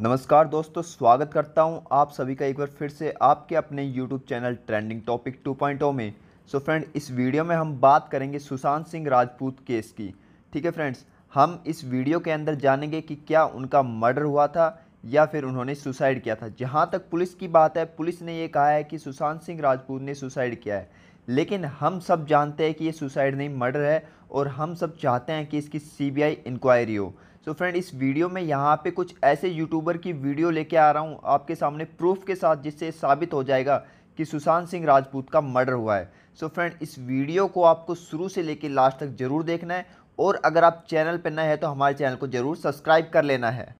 नमस्कार दोस्तों स्वागत करता हूं आप सभी का एक बार फिर से आपके अपने YouTube चैनल ट्रेंडिंग टॉपिक 2.0 में सो so फ्रेंड इस वीडियो में हम बात करेंगे सुशांत सिंह राजपूत केस की ठीक है फ्रेंड्स हम इस वीडियो के अंदर जानेंगे कि क्या उनका मर्डर हुआ था या फिर उन्होंने सुसाइड किया था जहाँ तक पुलिस की बात है पुलिस ने ये कहा है कि सुशांत सिंह राजपूत ने सुसाइड किया है लेकिन हम सब जानते हैं कि ये सुसाइड नहीं मर्डर है और हम सब चाहते हैं कि इसकी सीबीआई इंक्वायरी हो सो so फ्रेंड इस वीडियो में यहाँ पे कुछ ऐसे यूट्यूबर की वीडियो लेके आ रहा हूँ आपके सामने प्रूफ के साथ जिससे साबित हो जाएगा कि सुशांत सिंह राजपूत का मर्डर हुआ है सो so फ्रेंड इस वीडियो को आपको शुरू से लेकर लास्ट तक ज़रूर देखना है और अगर आप चैनल पर नए हैं तो हमारे चैनल को ज़रूर सब्सक्राइब कर लेना है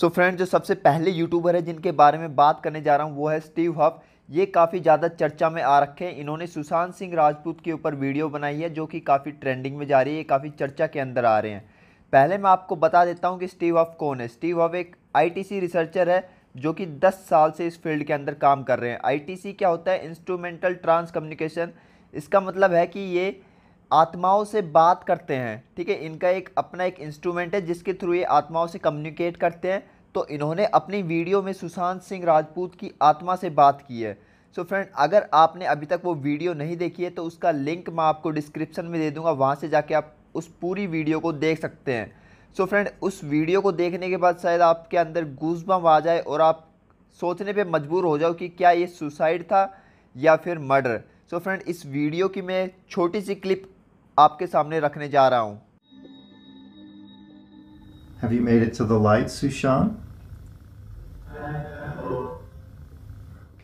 सो so फ्रेंड जो सबसे पहले यूट्यूबर है जिनके बारे में बात करने जा रहा हूँ वो है स्टीव हफ ये काफ़ी ज़्यादा चर्चा में आ रखे हैं इन्होंने सुशांत सिंह राजपूत के ऊपर वीडियो बनाई है जो कि काफ़ी ट्रेंडिंग में जा रही है काफ़ी चर्चा के अंदर आ रहे हैं पहले मैं आपको बता देता हूँ कि स्टीव हफ़ कौन है स्टीव हफ एक आईटीसी रिसर्चर है जो कि 10 साल से इस फील्ड के अंदर काम कर रहे हैं आईटीसी क्या होता है इंस्ट्रूमेंटल ट्रांस कम्युनिकेशन इसका मतलब है कि ये आत्माओं से बात करते हैं ठीक है इनका एक अपना एक इंस्ट्रूमेंट है जिसके थ्रू ये आत्माओं से कम्युनिकेट करते हैं तो इन्होंने अपनी वीडियो में सुशांत सिंह राजपूत की आत्मा से बात की है सो so फ्रेंड अगर आपने अभी तक वो वीडियो नहीं देखी है तो उसका लिंक मैं आपको डिस्क्रिप्शन में दे दूंगा वहाँ से जाके आप उस पूरी वीडियो को देख सकते हैं सो so फ्रेंड उस वीडियो को देखने के बाद शायद आपके अंदर गूजबम आ जाए और आप सोचने पे मजबूर हो जाओ कि क्या ये सुसाइड था या फिर मर्डर सो so फ्रेंड इस वीडियो की मैं छोटी सी क्लिप आपके सामने रखने जा रहा हूँ Have you made it to the light, Sushant?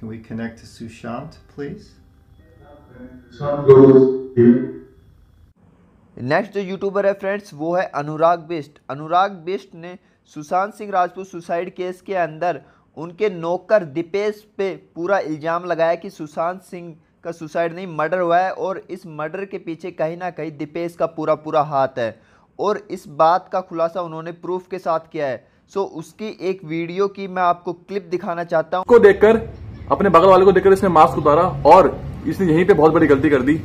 Can we connect to Sushant, please? Sushant goes here. Next जो यूट्यूबर है फ्रेंड्स वो है अनुराग बिस्ट अनुराग बिस्ट ने सुशांत सिंह राजपूत सुसाइड केस के अंदर उनके नौकर दीपेश पे पूरा इल्ज़ाम लगाया कि सुशांत सिंह का सुसाइड नहीं मर्डर हुआ है और इस मर्डर के पीछे कहीं ना कहीं दीपेश का पूरा पूरा हाथ है और इस बात का खुलासा उन्होंने प्रूफ के साथ किया है सो उसकी एक वीडियो की मैं आपको क्लिप दिखाना चाहता हूँ को देखकर अपने बगल वाले को देखकर इसने मास्क उतारा और इसने यहीं पे बहुत बड़ी गलती कर दी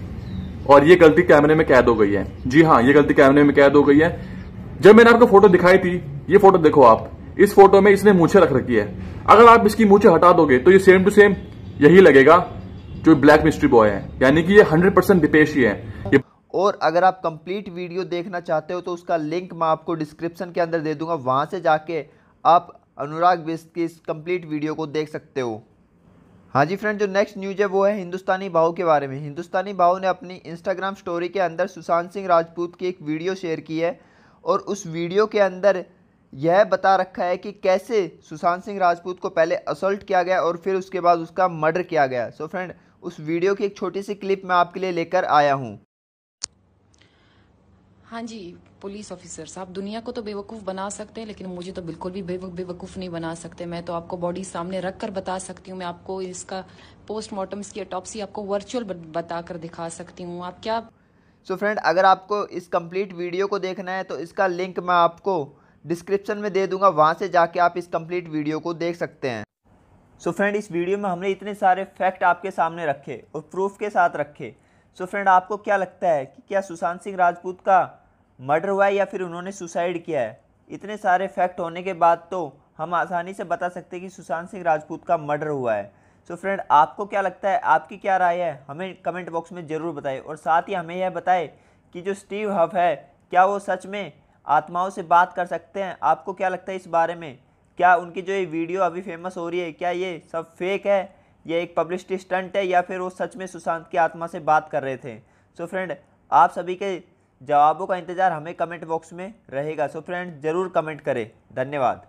और ये गलती कैमरे में कैद हो गई है जी हाँ ये गलती कैमरे में कैद हो गई है जब मैंने आपको फोटो दिखाई थी ये फोटो देखो आप इस फोटो में इसने मुछे रख रखी है अगर आप इसकी मुछे हटा दोगे तो ये सेम टू सेम यही लगेगा जो ब्लैक मिस्ट्री बॉय है यानी कि ये हंड्रेड परसेंट दिपेश ही है और अगर आप कंप्लीट वीडियो देखना चाहते हो तो उसका लिंक मैं आपको डिस्क्रिप्शन के अंदर दे दूंगा वहां से जाके आप अनुराग विस्त की इस कंप्लीट वीडियो को देख सकते हो हाँ जी फ्रेंड जो नेक्स्ट न्यूज है वो है हिंदुस्तानी भाव के बारे में हिंदुस्तानी भाव ने अपनी इंस्टाग्राम स्टोरी के अंदर सुशांत सिंह राजपूत की एक वीडियो शेयर की है और उस वीडियो के अंदर यह बता रखा है कि कैसे सुशांत सिंह राजपूत को पहले असल्ट किया गया और फिर उसके बाद उसका मर्डर किया गया सो so फ्रेंड उस वीडियो की एक छोटी सी क्लिप मैं आपके लिए लेकर आया हूँ हाँ जी पुलिस ऑफिसर साहब दुनिया को तो बेवकूफ़ बना सकते हैं लेकिन मुझे तो बिल्कुल भी बेवकूफ़ नहीं बना सकते मैं तो आपको बॉडी सामने रख कर बता सकती हूँ मैं आपको इसका पोस्टमार्टम इसकी अटॉपसी आपको वर्चुअल बता कर दिखा सकती हूँ आप क्या सो so फ्रेंड अगर आपको इस कंप्लीट वीडियो को देखना है तो इसका लिंक मैं आपको डिस्क्रिप्शन में दे दूंगा वहाँ से जाके आप इस कंप्लीट वीडियो को देख सकते हैं सो so फ्रेंड इस वीडियो में हमने इतने सारे फैक्ट आपके सामने रखे और प्रूफ के साथ रखे सो so फ्रेंड आपको क्या लगता है कि क्या सुशांत सिंह राजपूत का मर्डर हुआ है या फिर उन्होंने सुसाइड किया है इतने सारे फैक्ट होने के बाद तो हम आसानी से बता सकते हैं कि सुशांत सिंह राजपूत का मर्डर हुआ है सो so फ्रेंड आपको क्या लगता है आपकी क्या राय है हमें कमेंट बॉक्स में ज़रूर बताएं और साथ ही हमें यह बताएं कि जो स्टीव हफ है क्या वो सच में आत्माओं से बात कर सकते हैं आपको क्या लगता है इस बारे में क्या उनकी जो ये वीडियो अभी फेमस हो रही है क्या ये सब फेक है यह एक पब्लिसिटी स्टंट है या फिर वो सच में सुशांत की आत्मा से बात कर रहे थे सो so फ्रेंड आप सभी के जवाबों का इंतज़ार हमें कमेंट बॉक्स में रहेगा सो फ्रेंड्स ज़रूर कमेंट करें धन्यवाद